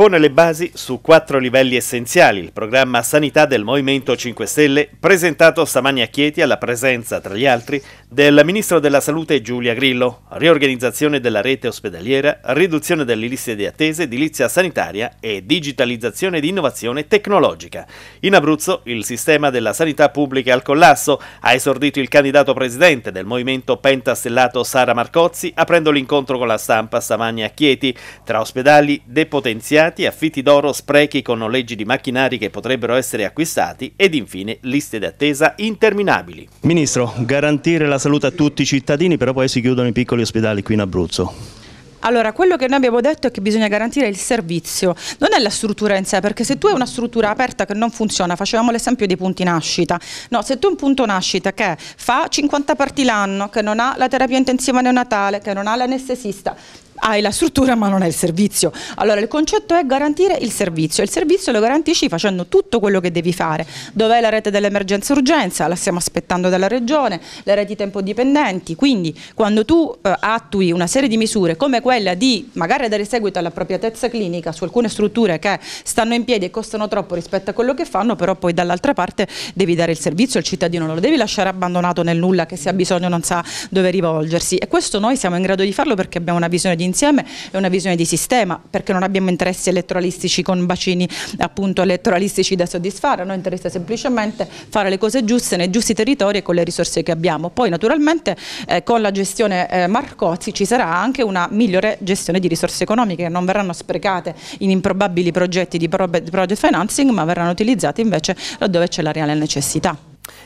pone le basi su quattro livelli essenziali, il programma Sanità del Movimento 5 Stelle, presentato stamani a Chieti alla presenza, tra gli altri, del Ministro della Salute Giulia Grillo, riorganizzazione della rete ospedaliera, riduzione delle liste di attese, edilizia sanitaria e digitalizzazione di innovazione tecnologica. In Abruzzo il sistema della sanità pubblica è al collasso, ha esordito il candidato presidente del movimento pentastellato Sara Marcozzi aprendo l'incontro con la stampa stamani a Chieti, tra ospedali depotenziati, affitti d'oro, sprechi con noleggi di macchinari che potrebbero essere acquistati ed infine liste di attesa interminabili. Ministro, garantire la salute a tutti i cittadini, però poi si chiudono i piccoli ospedali qui in Abruzzo. Allora, quello che noi abbiamo detto è che bisogna garantire il servizio, non è la struttura in sé, perché se tu hai una struttura aperta che non funziona, facevamo l'esempio dei punti nascita, no, se tu hai un punto nascita che fa 50 parti l'anno, che non ha la terapia intensiva neonatale, che non ha l'anestesista, hai la struttura ma non hai il servizio. Allora il concetto è garantire il servizio, il servizio lo garantisci facendo tutto quello che devi fare. Dov'è la rete dell'emergenza urgenza? La stiamo aspettando dalla regione, le reti tempo dipendenti, quindi quando tu eh, attui una serie di misure come quella di magari dare seguito all'appropriatezza clinica su alcune strutture che stanno in piedi e costano troppo rispetto a quello che fanno, però poi dall'altra parte devi dare il servizio al cittadino, non lo devi lasciare abbandonato nel nulla che se ha bisogno non sa dove rivolgersi e questo noi siamo in grado di farlo perché abbiamo una visione di insieme è una visione di sistema, perché non abbiamo interessi elettoralistici con bacini appunto elettoralistici da soddisfare, a noi interessa semplicemente fare le cose giuste nei giusti territori e con le risorse che abbiamo. Poi naturalmente eh, con la gestione eh, Marcozzi ci sarà anche una migliore gestione di risorse economiche che non verranno sprecate in improbabili progetti di project financing ma verranno utilizzate invece laddove c'è la reale necessità.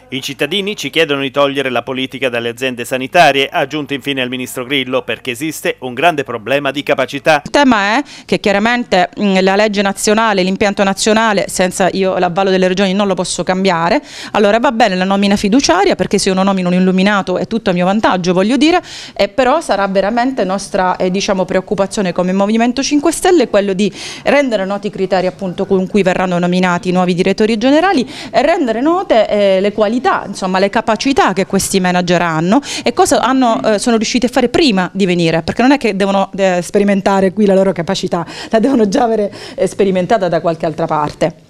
I cittadini ci chiedono di togliere la politica dalle aziende sanitarie, ha aggiunto infine il ministro Grillo, perché esiste un grande problema di capacità. Il tema è che chiaramente la legge nazionale, l'impianto nazionale, senza io l'avvallo delle regioni non lo posso cambiare, allora va bene la nomina fiduciaria perché se io non nomino un illuminato è tutto a mio vantaggio, voglio dire, e però sarà veramente nostra eh, diciamo, preoccupazione come Movimento 5 Stelle quello di rendere noti i criteri appunto con cui verranno nominati i nuovi direttori generali e rendere note eh, le qualità, insomma le capacità che questi manager hanno e cosa hanno, eh, sono riusciti a fare prima di venire, perché non è che devono eh, sperimentare qui la loro capacità, la devono già avere eh, sperimentata da qualche altra parte.